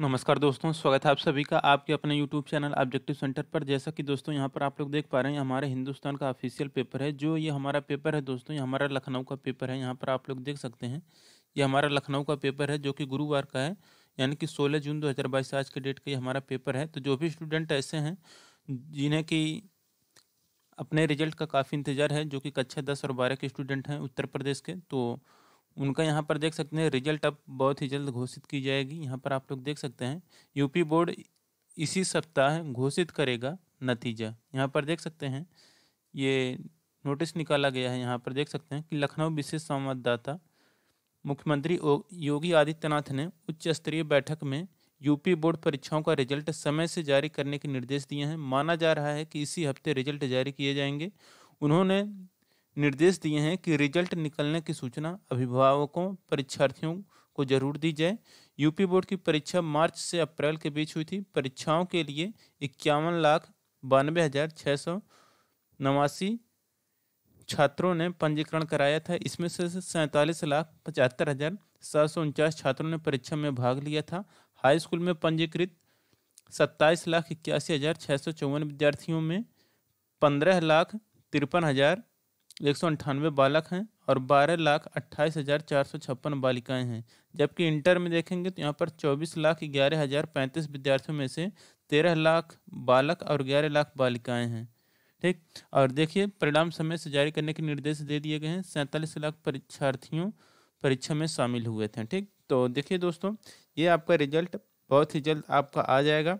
नमस्कार दोस्तों स्वागत है आप सभी का आपके अपने यूट्यूब चैनल ऑब्जेक्टिव सेंटर पर जैसा कि दोस्तों यहाँ पर आप लोग देख पा रहे हैं हमारे हिंदुस्तान का ऑफिशियल पेपर है जो ये हमारा पेपर है दोस्तों ये हमारा लखनऊ का पेपर है यहाँ पर आप लोग देख सकते हैं ये हमारा लखनऊ का पेपर है जो कि गुरुवार का है यानी कि सोलह जून दो आज के डेट का ये हमारा पेपर है तो जो भी स्टूडेंट ऐसे हैं जिन्हें कि अपने रिजल्ट का काफ़ी इंतजार है जो कि कक्षा दस और बारह के स्टूडेंट हैं उत्तर प्रदेश के तो उनका यहाँ पर देख सकते हैं रिजल्ट अब बहुत ही जल्द घोषित की जाएगी यहाँ पर आप लोग देख सकते हैं यूपी बोर्ड इसी सप्ताह घोषित करेगा नतीजा यहाँ पर देख सकते हैं ये नोटिस निकाला गया है यहाँ पर देख सकते हैं कि लखनऊ विशेष संवाददाता मुख्यमंत्री योगी आदित्यनाथ ने उच्च स्तरीय बैठक में यूपी बोर्ड परीक्षाओं का रिजल्ट समय से जारी करने के निर्देश दिए हैं माना जा रहा है कि इसी हफ्ते रिजल्ट जारी किए जाएंगे उन्होंने निर्देश दिए हैं कि रिजल्ट निकलने की सूचना अभिभावकों परीक्षार्थियों को जरूर दी जाए यूपी बोर्ड की परीक्षा मार्च से अप्रैल के बीच हुई थी परीक्षाओं के लिए इक्यावन लाख बानवे हज़ार छः सौ नवासी छात्रों ने पंजीकरण कराया था इसमें से सैंतालीस लाख पचहत्तर हज़ार सात सौ उनचास छात्रों ने परीक्षा में भाग लिया था हाई स्कूल में पंजीकृत सत्ताईस लाख इक्यासी हज़ार छः सौ चौवन विद्यार्थियों में पंद्रह लाख तिरपन हज़ार एक सौ अंठानवे बालक हैं और बारह लाख अट्ठाईस हज़ार चार सौ छप्पन बालिकाएं हैं जबकि इंटर में देखेंगे तो यहाँ पर चौबीस लाख ग्यारह हज़ार पैंतीस विद्यार्थियों में से तेरह लाख बालक और ग्यारह लाख बालिकाएं हैं ठीक और देखिए परिणाम समय से जारी करने के निर्देश दे दिए गए हैं सैंतालीस लाख परीक्षार्थियों परीक्षा में शामिल हुए थे ठीक तो देखिए दोस्तों ये आपका रिजल्ट बहुत ही जल्द आपका आ जाएगा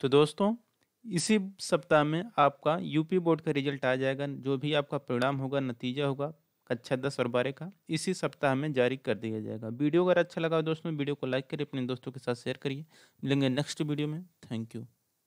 तो दोस्तों इसी सप्ताह में आपका यूपी बोर्ड का रिजल्ट आ जाएगा जो भी आपका परिणाम होगा नतीजा होगा कक्षा अच्छा दस और बारह का इसी सप्ताह में जारी कर दिया जाएगा वीडियो अगर अच्छा लगा दोस्तों वीडियो को लाइक करिए अपने दोस्तों के साथ शेयर करिए मिलेंगे नेक्स्ट वीडियो में थैंक यू